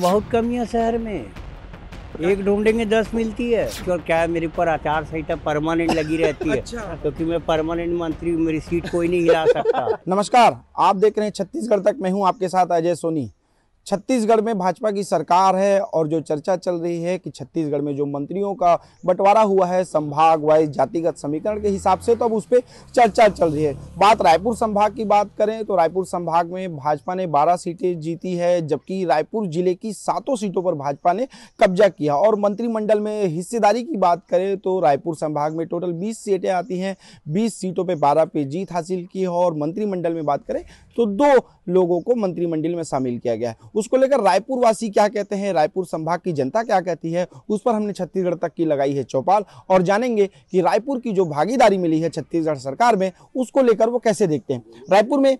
बहुत कमी है शहर में एक ढूंढेंगे दस मिलती है और क्या है मेरे पर आचार संहिता परमानेंट लगी रहती है अच्छा। क्योंकि मैं परमानेंट मंत्री मेरी सीट कोई नहीं हिला सकता नमस्कार आप देख रहे हैं छत्तीसगढ़ तक मैं हूं आपके साथ अजय सोनी छत्तीसगढ़ में भाजपा की सरकार है और जो चर्चा चल रही है कि छत्तीसगढ़ में जो मंत्रियों का बंटवारा हुआ है संभाग वाइज जातिगत समीकरण के हिसाब से तो अब उस पर चर्चा चल रही है बात रायपुर संभाग की बात करें तो रायपुर संभाग में भाजपा ने 12 सीटें जीती है जबकि रायपुर जिले की सातों सीटों पर भाजपा ने कब्जा किया और मंत्रिमंडल में हिस्सेदारी की बात करें तो रायपुर संभाग में टोटल बीस सीटें आती हैं बीस सीटों पर बारह पे जीत हासिल की है और मंत्रिमंडल में बात करें तो दो लोगों को मंत्रिमंडल में शामिल किया गया है उसको लेकर रायपुर वासी क्या कहते हैं रायपुर संभाग की जनता क्या कहती है उस पर हमने छत्तीसगढ़ तक की लगाई है चौपाल और जानेंगे कि रायपुर की जो भागीदारी मिली है छत्तीसगढ़ सरकार में उसको लेकर वो कैसे देखते हैं रायपुर में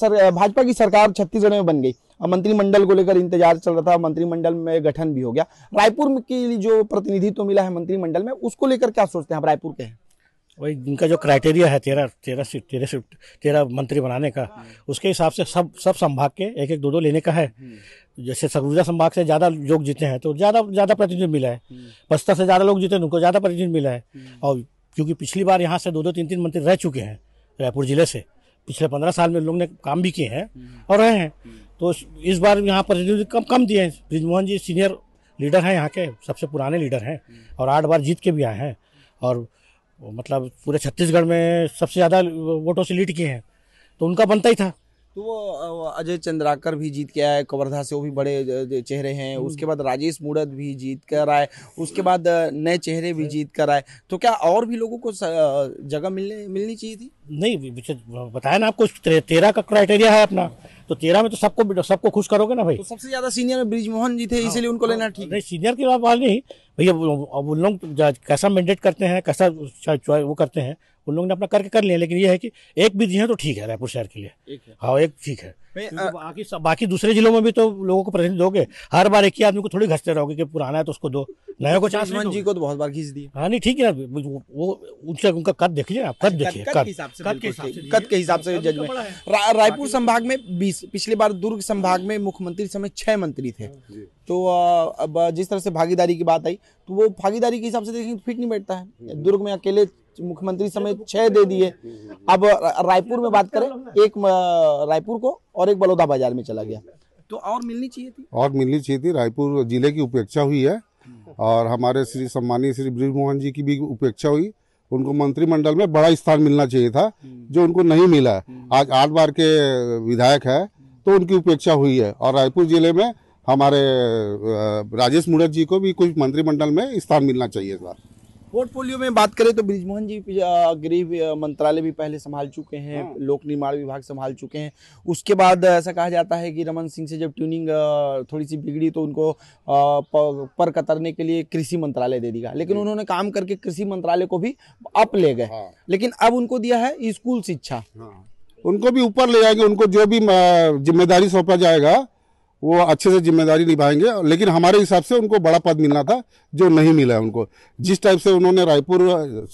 सर भाजपा की सरकार छत्तीसगढ़ में बन गई मंत्रिमंडल को लेकर इंतजार चल रहा था मंत्रिमंडल में गठन भी हो गया रायपुर की जो प्रतिनिधित्व तो मिला है मंत्रिमंडल में उसको लेकर क्या सोचते हैं आप रायपुर के हैं वही जिनका जो क्राइटेरिया है तेरह तेरह सीट तेरह सीट तेरह मंत्री बनाने का उसके हिसाब से सब सब संभाग के एक एक दो दो लेने का है जैसे सरगुजा संभाग से ज़्यादा लोग जीते हैं तो ज़्यादा ज़्यादा प्रतिनिधि मिला है बस्तर से ज़्यादा लोग जीते हैं उनको ज़्यादा प्रतिनिधित्व मिला है और क्योंकि पिछली बार यहाँ से दो दो तीन तीन मंत्री रह चुके हैं रायपुर ज़िले से पिछले पंद्रह साल में लोग ने काम भी किए हैं और रहे हैं तो इस बार यहाँ प्रतिनिधित्व कम कम दिए हैं ब्रिजमोहन जी सीनियर लीडर हैं यहाँ के सबसे पुराने लीडर हैं और आठ बार जीत के भी आए हैं और मतलब पूरे छत्तीसगढ़ में सबसे ज़्यादा वोटों से लीड किए हैं तो उनका बनता ही था तो वो अजय चंद्राकर भी जीत के आए कवर्धा से वो भी बड़े चेहरे हैं हम्म। उसके बाद राजेश मूड़त भी जीत कर आए उसके बाद नए चेहरे भी हम्म। जीत कर आए तो क्या और भी लोगों को जगह मिलने मिलनी चाहिए थी नहीं बताया ना आपको तेरह का क्राइटेरिया है अपना तो तेरह में तो सबको सबको खुश करोगे ना भाई तो सबसे ज्यादा सीनियर में ब्रिजमोहन जी थे हाँ, इसीलिए उनको हाँ। लेना ठीक नहीं सीनियर की बात नहीं भैया अब उन लोग कैसा मैंडेट करते हैं कैसा वो करते हैं उन लोगों ने अपना करके कर लिया लेकिन ये है कि एक भी दिए तो ठीक है रायपुर शहर के लिए हाँ एक ठीक है बाकी सब बाकी दूसरे जिलों में भी तो लोगों को प्रेजेंट दोगे हर बार एक ही आदमी को थोड़ी घसते रहोगे कि पुराना है तो उसको दो नए को चांस जी को तो बहुत बार घीस दिए हाँ नहीं ठीक है वो उनसे उनका कद देखिए आप कद देखिए कद के हिसाब से जजमेंट रायपुर तो- संभाग में बीस पिछली बार दुर्ग संभाग में मुख्यमंत्री समेत छह मंत्री थे हाँ, तो अब जिस तरह से भागीदारी की बात आई तो वो भागीदारी के हिसाब से देखेंगे तो फिट नहीं बैठता है हम्म। दुर्ग में अकेले मुख्यमंत्री तो समेत छह दे दिए अब हाँ। रायपुर में तो बात करें एक रायपुर को और एक बलौदा बाजार में चला गया तो और मिलनी चाहिए थी और मिलनी चाहिए थी रायपुर जिले की उपेक्षा हुई है और हमारे श्री सम्मानी श्री ब्रिज मोहन जी की भी उपेक्षा हुई उनको मंत्रिमंडल में बड़ा स्थान मिलना चाहिए था हम्म। जो उनको नहीं मिला हम्म। आज आठ बार के विधायक है तो उनकी उपेक्षा हुई है और रायपुर जिले में हमारे राजेश मूर्त जी को भी कुछ मंत्रिमंडल में स्थान मिलना चाहिए था पोर्टफोलियो में बात करें तो ब्रिजमोहन जी गृह मंत्रालय भी पहले संभाल चुके हैं हाँ। लोक निर्माण विभाग संभाल चुके हैं उसके बाद ऐसा कहा जाता है कि रमन सिंह से जब ट्यूनिंग थोड़ी सी बिगड़ी तो उनको पर कतरने के लिए कृषि मंत्रालय दे दिया लेकिन उन्होंने काम करके कृषि मंत्रालय को भी अप ले गए हाँ। लेकिन अब उनको दिया है स्कूल शिक्षा हाँ। उनको भी ऊपर ले जाएंगे उनको जो भी जिम्मेदारी सौंपा जाएगा वो अच्छे से जिम्मेदारी निभाएंगे लेकिन हमारे हिसाब से उनको बड़ा पद मिलना था जो नहीं मिला है उनको जिस टाइप से उन्होंने रायपुर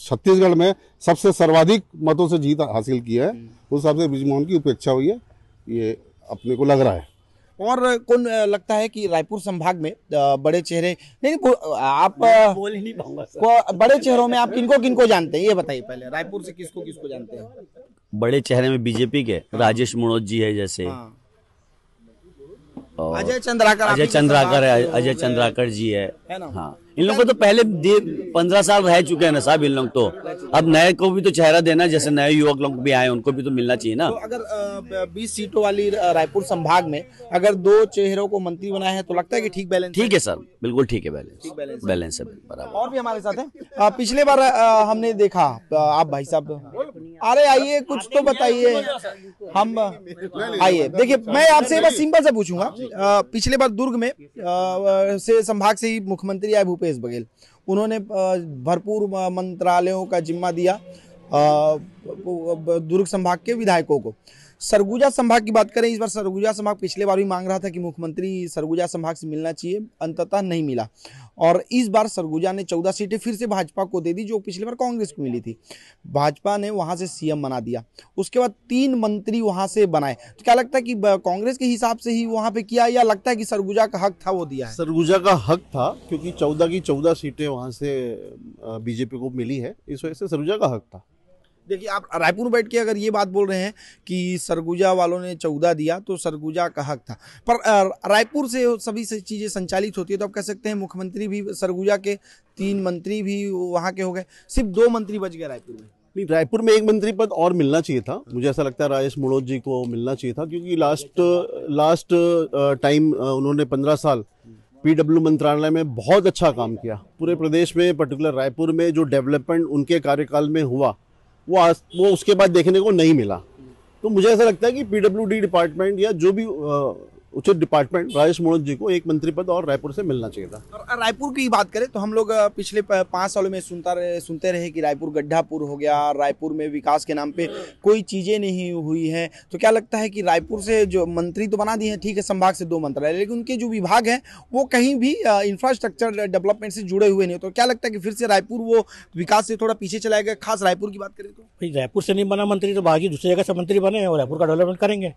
छत्तीसगढ़ में सबसे सर्वाधिक मतों से जीत हासिल की है उस हिसाब से ब्रिजमोहन की उपेक्षा हुई है ये अपने को लग रहा है और कौन लगता है कि रायपुर संभाग में बड़े चेहरे नहीं आप बोल ही नहीं पाऊंगा बड़े चेहरों में आप किनको किनको जानते हैं ये बताइए पहले रायपुर से किसको किसको जानते हैं बड़े चेहरे में बीजेपी के राजेश मनोज जी है जैसे हाँ। अजय चंद्राकर अजय चंद्राकर है अजय चंद्राकर जी है हाँ इन लोग को तो पहले पंद्रह साल रह चुके हैं ना साहब इन लोग तो अब नए को भी तो चेहरा देना जैसे नए युवक लोग भी आए उनको भी तो मिलना चाहिए ना तो अगर बीस सीटों वाली रायपुर संभाग में अगर दो चेहरों को मंत्री बनाया है तो लगता है कि ठीक बैलेंस ठीक है सर बिल्कुल ठीक है बैलेंस बैलेंस है और भी हमारे साथ है पिछले बार हमने देखा आप भाई साहब अरे आइए कुछ तो बताइए हम आइए देखिए मैं आपसे बस सिंपल से पूछूंगा पिछले बार दुर्ग में से संभाग से ही मुख्यमंत्री आए भूपेश बघेल उन्होंने भरपूर मंत्रालयों का जिम्मा दिया दुर्ग संभाग के विधायकों को सरगुजा संभाग की बात करें इस बार सरगुजा संभाग पिछले बार भी मांग रहा था कि मुख्यमंत्री सरगुजा संभाग से मिलना चाहिए अंततः नहीं मिला और इस बार सरगुजा ने चौदह सीटें फिर से भाजपा को दे दी जो पिछले बार कांग्रेस को मिली थी भाजपा ने वहाँ से सीएम बना दिया उसके बाद तीन मंत्री वहाँ से बनाए तो क्या लगता है कि कांग्रेस के हिसाब से ही वहाँ पे किया या लगता है कि सरगुजा का हक था वो दिया है सरगुजा का हक था क्योंकि चौदह की चौदह सीटें वहाँ से बीजेपी को मिली है इस वजह से सरगुजा का हक था देखिए आप रायपुर बैठ के अगर ये बात बोल रहे हैं कि सरगुजा वालों ने चौदह दिया तो सरगुजा का हक था पर रायपुर से सभी से चीज़ें संचालित होती है तो आप कह सकते हैं मुख्यमंत्री भी सरगुजा के तीन मंत्री भी वहाँ के हो गए सिर्फ दो मंत्री बच गए रायपुर में नहीं रायपुर में एक मंत्री पद और मिलना चाहिए था मुझे ऐसा लगता है राजेश मुड़ोद जी को मिलना चाहिए था क्योंकि लास्ट लास्ट टाइम उन्होंने पंद्रह साल पीडब्ल्यू मंत्रालय में बहुत अच्छा काम किया पूरे प्रदेश में पर्टिकुलर रायपुर में जो डेवलपमेंट उनके कार्यकाल में हुआ वो आज वो उसके बाद देखने को नहीं मिला तो मुझे ऐसा लगता है कि पीडब्ल्यूडी डिपार्टमेंट या जो भी उचित डिपार्टमेंट राजेश मोहन जी को एक मंत्री पद और रायपुर से मिलना चाहिए था रायपुर की बात करें तो हम लोग पिछले पाँच सालों में सुनता रहे सुनते रहे कि रायपुर गड्ढापुर हो गया रायपुर में विकास के नाम पे कोई चीज़ें नहीं हुई हैं तो क्या लगता है कि रायपुर से जो मंत्री तो बना दिए हैं ठीक है संभाग से दो मंत्रालय लेकिन उनके जो विभाग हैं वो कहीं भी इंफ्रास्ट्रक्चर डेवलपमेंट से जुड़े हुए नहीं तो क्या लगता है कि फिर से रायपुर वो विकास से थोड़ा पीछे चला गया खास रायपुर की बात करें तो भाई रायपुर से नहीं बना मंत्री तो बाकी दूसरी जगह से मंत्री बने और रायपुर का डेवलपमेंट करेंगे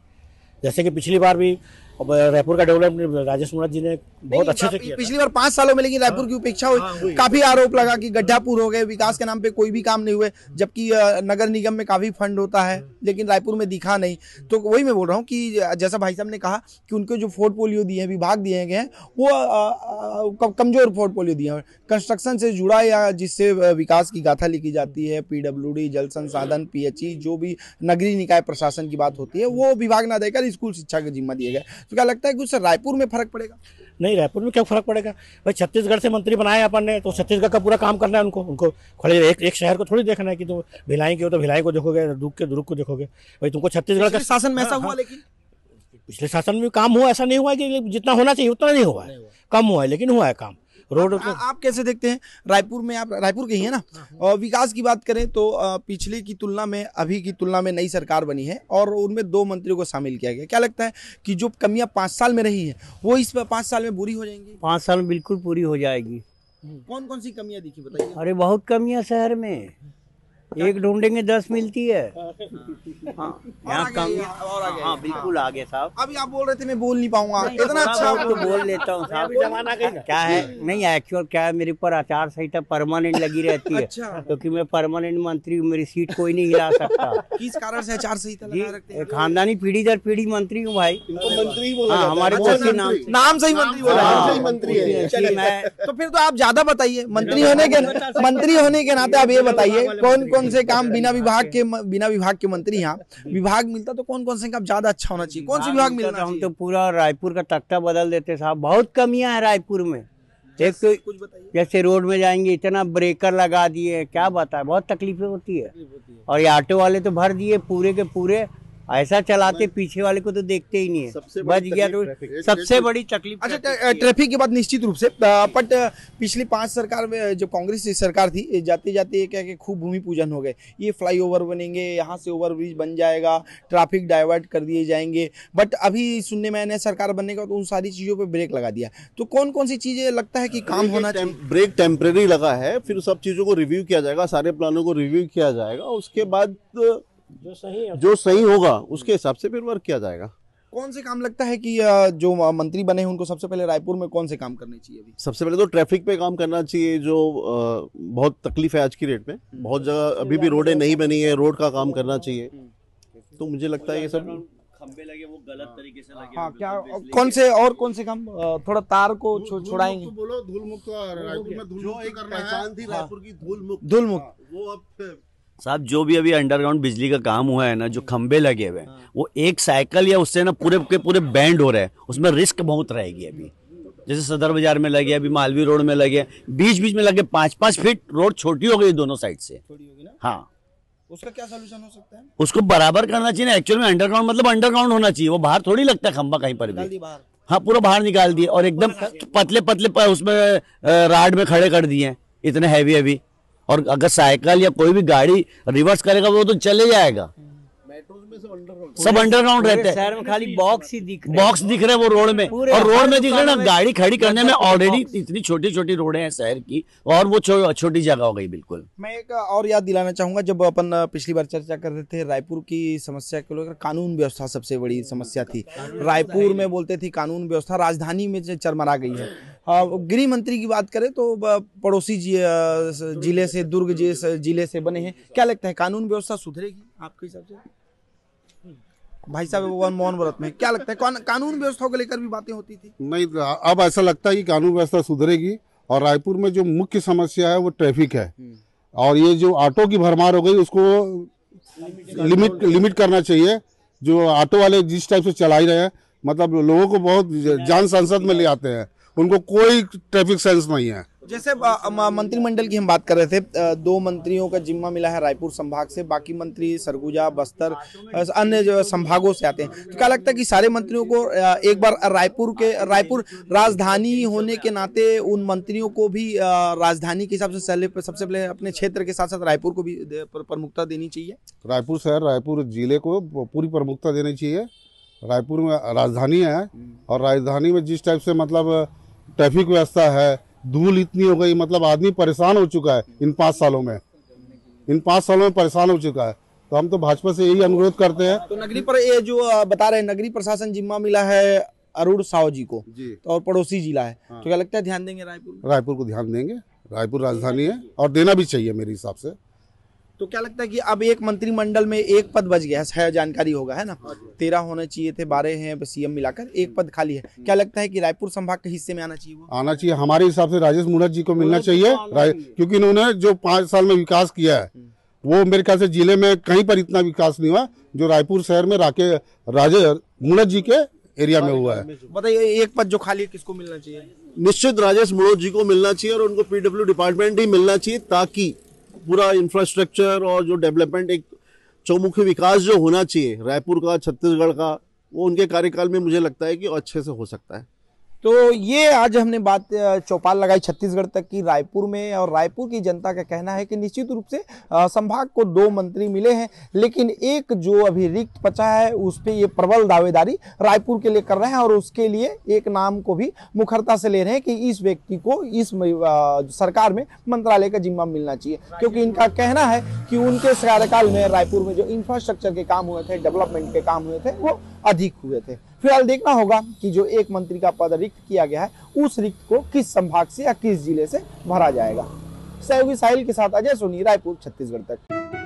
जैसे कि पिछली बार भी अब रायपुर का डेवलपमेंट राजेश मुराद जी ने बहुत अच्छे से किया पिछली बार पांच सालों में लेकिन रायपुर की उपेक्षा हाँ, हुई काफी आरोप लगा कि गड्ढापुर हो गए विकास के नाम पे कोई भी काम नहीं हुए जबकि नगर निगम में काफी फंड होता है हाँ। लेकिन रायपुर में दिखा नहीं तो वही मैं बोल रहा हूँ कि जैसा भाई साहब ने कहा कि उनके जो पोलियो दिए हैं विभाग दिए गए हैं वो कमजोर पोलियो दिए हैं कंस्ट्रक्शन से जुड़ा या जिससे विकास की गाथा लिखी जाती है पीडब्ल्यूडी जल संसाधन पी e, जो भी नगरीय निकाय प्रशासन की बात होती है वो विभाग ना देकर स्कूल शिक्षा के जिम्मा दिए गए तो क्या लगता है कि उससे रायपुर में फर्क पड़ेगा नहीं रायपुर में क्या फर्क पड़ेगा भाई छत्तीसगढ़ से मंत्री बनाए अपन ने तो छत्तीसगढ़ का पूरा काम करना है उनको उनको खड़े एक एक शहर को थोड़ी देखना है कि तुम तो भिलाई के हो तो भिलाई को देखोगे दुर्ग के दुर्ग को देखोगे भाई तुमको छत्तीसगढ़ का शासन में ऐसा हाँ, हुआ हाँ। लेकिन पिछले शासन में काम हुआ ऐसा नहीं हुआ कि जितना होना चाहिए उतना नहीं हुआ है कम हुआ है लेकिन हुआ है काम रोड आप, आप कैसे देखते हैं रायपुर में आप रायपुर के ही है ना हाँ, हाँ। और विकास की बात करें तो पिछले की तुलना में अभी की तुलना में नई सरकार बनी है और उनमें दो मंत्रियों को शामिल किया गया क्या लगता है कि जो कमियां पाँच साल में रही है वो इस पाँच साल में पूरी हो जाएंगी पाँच साल में बिल्कुल पूरी हो जाएगी कौन कौन सी कमियाँ दिखी बताइए अरे बहुत कमियाँ शहर में एक ढूंढेंगे दस मिलती है हाँ यहाँ आगे, हाँ बिल्कुल हाँ। आगे साहब अभी आप बोल रहे थे मैं बोल नहीं पाऊंगा इतना अच्छा तो बोल लेता हूँ साहब क्या है नहीं एक्चुअल क्या है मेरे ऊपर आचार संहिता परमानेंट लगी रहती है अच्छा। क्योंकि मैं परमानेंट मंत्री हूँ मेरी सीट कोई नहीं हिला सकता किस कारण से आचार संहिता खानदानी पीढ़ी दर पीढ़ी मंत्री हूँ भाई मंत्री हाँ हमारे अच्छा, नाम नाम से ही मंत्री हाँ, मंत्री है तो फिर तो आप ज्यादा बताइए मंत्री होने के मंत्री होने के नाते आप ये बताइए कौन कौन से काम बिना विभाग के बिना विभाग के मंत्री यहाँ विभाग मिलता तो कौन कौन से काम ज्यादा अच्छा होना चाहिए कौन सा विभाग मिलता तो हम तो पूरा रायपुर का तख्ता बदल देते साहब बहुत कमियां है रायपुर में एक तो जैसे रोड में जाएंगे इतना ब्रेकर लगा दिए क्या बताए बहुत तकलीफें होती है और ये ऑटो वाले तो भर दिए पूरे के पूरे ऐसा चलाते पीछे वाले को तो देखते ही नहीं है सबसे बच गया तो सबसे बड़ी तकलीफ अच्छा ट्रैफिक की बात निश्चित रूप से बट पिछली पांच सरकार में जो कांग्रेस की सरकार थी जाते जाते क्या कि खूब भूमि पूजन हो गए ये फ्लाईओवर बनेंगे यहाँ से ओवरब्रिज बन जाएगा ट्रैफिक डाइवर्ट कर दिए जाएंगे बट अभी सुनने में नए सरकार बनने का तो उन सारी चीज़ों पर ब्रेक लगा दिया तो कौन कौन सी चीज़ें लगता है कि काम होना ब्रेक टेम्परेरी लगा है फिर सब चीज़ों को रिव्यू किया जाएगा सारे प्लानों को रिव्यू किया जाएगा उसके बाद जो सही है जो सही होगा हम्म। उसके हिसाब से फिर वर्क किया जाएगा कौन से काम लगता है कि जो मंत्री बने हैं उनको सबसे पहले रायपुर में कौन से काम करने चाहिए अभी सबसे पहले तो ट्रैफिक पे काम करना चाहिए जो बहुत तकलीफ है आज की डेट में हम्म। बहुत जगह हम्म। अभी भी रोडें नहीं बनी है रोड का काम करना चाहिए तो मुझे लगता है ये सब खंबे लगे वो गलत हाँ। तरीके से लगे हाँ, क्या कौन से और कौन से काम थोड़ा तार को छुड़ाएंगे बोलो धूल मुक्त रायपुर में धूल मुक्त करना है हाँ। धूल मुक्त हाँ, वो अब साहब जो भी अभी अंडरग्राउंड बिजली का काम हुआ है ना जो खंबे लगे हुए हैं वो एक साइकिल या उससे ना पूरे के पूरे बैंड हो रहे हैं उसमें रिस्क बहुत रहेगी अभी जैसे सदर बाजार में लगे अभी मालवी रोड में लगे बीच बीच में लगे पांच पांच फीट रोड छोटी हो गई दोनों साइड से हाँ उसका क्या सोल्यूशन हो सकता है उसको बराबर करना चाहिए ना एक्चुअल में अंडरग्राउंड मतलब अंडरग्राउंड होना चाहिए वो बाहर थोड़ी लगता है खंबा कहीं पर भी हाँ पूरा बाहर निकाल दिए और एकदम पतले पतले उसमें राड में खड़े कर दिए इतने हैवी हैवी और अगर साइकिल या कोई भी गाड़ी रिवर्स करेगा वो तो चले जाएगा सब अंडरग्राउंड रहते हैं शहर में खाली बॉक्स ही दिख बॉक्स दिख रहे हैं वो रोड में और रोड में दिख रहे ना गाड़ी खड़ी मतलब करने में ऑलरेडी इतनी छोटी छोटी रोड है शहर की और वो छोटी जगह हो गई बिल्कुल मैं एक और याद दिलाना चाहूंगा जब अपन पिछली बार चर्चा कर रहे थे रायपुर की समस्या को लेकर कानून व्यवस्था सबसे बड़ी समस्या थी रायपुर में बोलते थे कानून व्यवस्था राजधानी में चरमरा गई है हाँ, गृह मंत्री की बात करें तो पड़ोसी जिले से दुर्ग जिले से बने हैं क्या लगता है कानून व्यवस्था सुधरेगी आपके हिसाब से भाई साहब वन मौन व्रत में क्या लगता है कौन कानून व्यवस्था को लेकर भी बातें होती थी नहीं तो अब ऐसा लगता है कि कानून व्यवस्था सुधरेगी और रायपुर में जो मुख्य समस्या है वो ट्रैफिक है हम्म। और ये जो ऑटो की भरमार हो गई उसको लिमिट लिमिट करना चाहिए जो ऑटो वाले जिस टाइप से चला ही रहे हैं मतलब लोगों को बहुत जान संसद में ले आते हैं उनको कोई ट्रैफिक सेंस नहीं है जैसे मंत्रिमंडल की हम बात कर रहे थे दो मंत्रियों का जिम्मा मिला है रायपुर संभाग से बाकी मंत्री सरगुजा बस्तर अन्य संभागों से आते हैं तो क्या लगता है कि सारे मंत्रियों को एक बार रायपुर के रायपुर राजधानी होने के नाते उन मंत्रियों को भी राजधानी के हिसाब से सबसे पहले अपने क्षेत्र के साथ साथ रायपुर को भी प्रमुखता देनी चाहिए रायपुर शहर रायपुर जिले को पूरी प्रमुखता देनी चाहिए रायपुर में राजधानी है और राजधानी में जिस टाइप से मतलब ट्रैफिक व्यवस्था है धूल इतनी हो गई मतलब आदमी परेशान हो चुका है इन पाँच सालों में इन पाँच सालों में परेशान हो चुका है तो हम तो भाजपा से यही अनुरोध करते हैं तो नगरी पर ये जो बता रहे हैं नगरी प्रशासन जिम्मा मिला है अरुण साव जी को जी तो और पड़ोसी जिला है तो हाँ। तो क्या लगता है ध्यान देंगे रायपुर रायपुर को ध्यान देंगे रायपुर राजधानी है और देना भी चाहिए मेरे हिसाब से तो क्या लगता है कि अब एक मंत्रिमंडल में एक पद बच गया है जानकारी होगा है ना हाँ तेरह होने चाहिए थे बारह हैं सीएम मिलाकर एक पद खाली है हम्म। क्या लगता है कि रायपुर संभाग के हिस्से में आना चाहिए वो आना चाहिए हमारे हिसाब से राजेश मुनत जी को मिलना तो चाहिए क्योंकि इन्होंने जो पांच साल में विकास किया है हम्म। वो मेरे ख्याल से जिले में कहीं पर इतना विकास नहीं हुआ जो रायपुर शहर में राके राजे मुनत जी के एरिया में हुआ है बताइए एक पद जो खाली है किसको मिलना चाहिए निश्चित राजेश मुनोत जी को मिलना चाहिए और उनको पीडब्ल्यू डिपार्टमेंट ही मिलना चाहिए ताकि पूरा इंफ्रास्ट्रक्चर और जो डेवलपमेंट एक चौमुखी विकास जो होना चाहिए रायपुर का छत्तीसगढ़ का वो उनके कार्यकाल में मुझे लगता है कि अच्छे से हो सकता है तो ये आज हमने बात चौपाल लगाई छत्तीसगढ़ तक की रायपुर में और रायपुर की जनता का कहना है कि निश्चित रूप से संभाग को दो मंत्री मिले हैं लेकिन एक जो अभी रिक्त पचा है उस पर ये प्रबल दावेदारी रायपुर के लिए कर रहे हैं और उसके लिए एक नाम को भी मुखरता से ले रहे हैं कि इस व्यक्ति को इस सरकार में मंत्रालय का जिम्मा मिलना चाहिए क्योंकि इनका कहना है कि उनके कार्यकाल में रायपुर में जो इंफ्रास्ट्रक्चर के काम हुए थे डेवलपमेंट के काम हुए थे वो अधिक हुए थे फिलहाल देखना होगा कि जो एक मंत्री का पद रिक्त किया गया है उस रिक्त को किस संभाग से या किस जिले से भरा जाएगा सहयोगी साहिल के साथ अजय सोनी रायपुर छत्तीसगढ़ तक